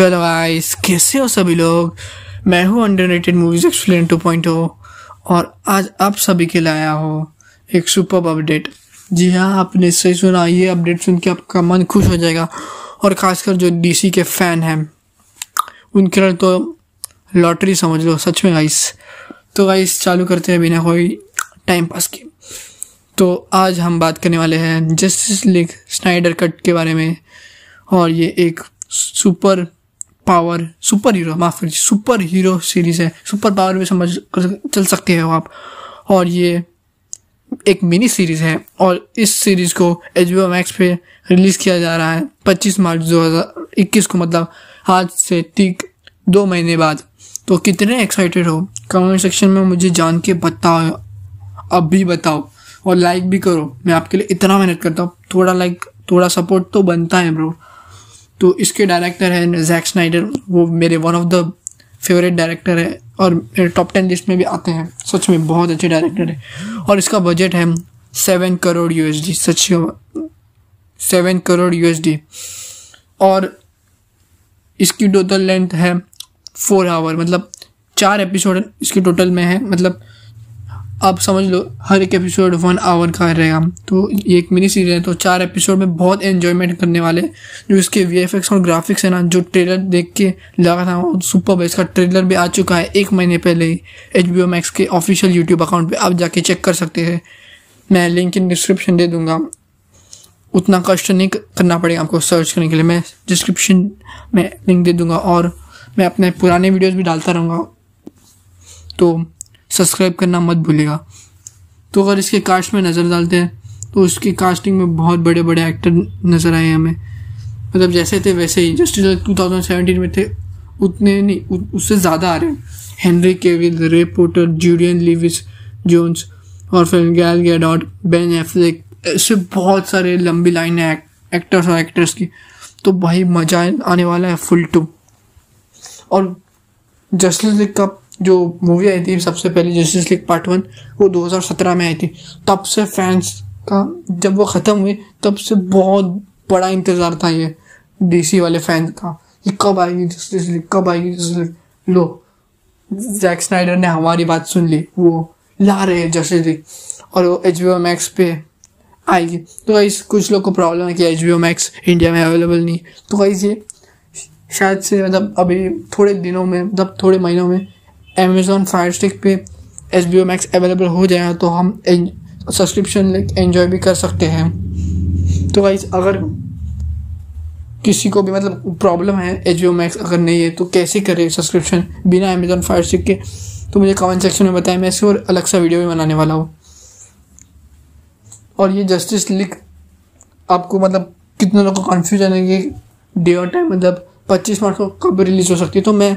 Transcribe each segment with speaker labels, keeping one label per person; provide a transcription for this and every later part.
Speaker 1: तो गाइस कैसे हो सभी लोग मैं हूँ under movies explain to point हो और आज आप सभी के लाया हो एक सुपर अपडेट जी हाँ आपने सही सुना ये अपडेट सुन के आपका मन खुश हो जाएगा और ख़ासकर जो डीसी के फ़ैन हैं उनके लिए तो लॉटरी समझ लो सच में गाइस तो गाइस चालू करते हैं बिना कोई टाइम पास के तो आज हम बात करने वाले हैं जस्टिस लीग स्नाइडर कट के बारे में और ये एक सुपर पावर सुपर हीरो माफ कर सुपर हीरो सीरीज़ है सुपर पावर भी समझ चल सकते हो आप और ये एक मिनी सीरीज़ है और इस सीरीज़ को एच बी मैक्स पे रिलीज़ किया जा रहा है 25 मार्च 2021 को मतलब आज से ठीक दो महीने बाद तो कितने एक्साइटेड हो कमेंट सेक्शन में मुझे जान के बताओ अब भी बताओ और लाइक भी करो मैं आपके लिए इतना मेहनत करता हूँ थोड़ा लाइक थोड़ा सपोर्ट तो बनता है ब्रो तो इसके डायरेक्टर हैं जैक स्नाइडर वो मेरे one of the favourite director है और मेरे टॉप टेन लिस्ट में भी आते हैं सच में बहुत अच्छे डायरेक्टर है और इसका बजट है सेवन करोड़ यू सच सेवन करोड़ यू और इसकी टोटल लेंथ है फोर आवर मतलब चार एपिसोड इसकी टोटल में है मतलब आप समझ लो हर एक एपिसोड वन आवर का रहेगा तो ये एक मिनी सीरीज है तो चार एपिसोड में बहुत एन्जॉयमेंट करने वाले जो इसके वी और ग्राफिक्स है ना जो ट्रेलर देख के लगा था सुपर इसका ट्रेलर भी आ चुका है एक महीने पहले ही एच बी मैक्स के ऑफिशियल यूट्यूब अकाउंट पर आप जाके चेक कर सकते हैं मैं लिंक इन डिस्क्रिप्शन दे दूँगा उतना कष्ट नहीं करना पड़ेगा आपको सर्च करने के लिए मैं डिस्क्रिप्शन में लिंक दे दूँगा और मैं अपने पुराने वीडियोज़ भी डालता रहूँगा तो सब्सक्राइब करना मत भूलेगा तो अगर इसके कास्ट में नज़र डालते हैं तो उसकी कास्टिंग में बहुत बड़े बड़े एक्टर नज़र आए हमें मतलब जैसे थे वैसे ही जस्ट टू थाउजेंड सेवेंटीन में थे उतने नहीं उ, उससे ज़्यादा आ रहे हैं Henry Cavill Ray Porter Julian Lewis Jones और फिर गैल गैडॉट बेन एफ्लिक ऐसे बहुत सारे लंबी लाइन है एक, एक्टर्स और एक्ट्रेस की तो भाई मज़ा आने वाला है फुल टू और जस्टिस लीग का जो मूवी आई थी सबसे पहले जस्टिस लीग पार्ट वन वो 2017 में आई थी तब से फैंस का जब वो ख़त्म हुई तब से बहुत बड़ा इंतज़ार था ये डीसी वाले फैंस का कि कब आएगी जस्टिस लीग कब आएगी जस्टिस लीग लो जैक स्नाइडर ने हमारी बात सुन ली वो ला रहे हैं जस्टिस लीग और वो एच बी मैक्स पे आएगी तो गाइस कुछ लोग को प्रॉब्लम है कि एच बी मैक्स इंडिया में अवेलेबल नहीं तो गाइस ये शायद से मतलब अभी थोड़े दिनों में मतलब थोड़े महीनों में अमेज़ोन फायर स्टिक पे S B O Max available हो जाए तो हम सब्सक्रिप्शन एंजॉय भी कर सकते हैं तो गाइज अगर किसी को भी मतलब प्रॉब्लम है एच बी ओ मैक्स अगर नहीं है तो कैसे करें सब्सक्रिप्शन बिना अमेज़ोन फायर स्टिक के तो मुझे कमेंट सेक्शन में बताएं मैं इसे और अलग सा वीडियो भी बनाने वाला हूँ और ये जस्टिस लीग आपको मतलब कितने लोग को कन्फ्यूजन है कि डे और टाइम मतलब पच्चीस मार्च को कब रिलीज़ हो सकती है तो मैं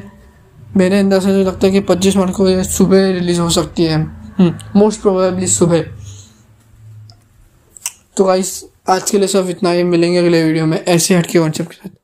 Speaker 1: मेरे अंदर से जो लगता है कि पच्चीस मार्च को सुबह रिलीज़ हो सकती है मोस्ट हम्म। प्रोबेबली सुबह तो गाइस आज के लिए सब इतना ही मिलेंगे अगले वीडियो में ऐसे हटके व्हाट्सएप के साथ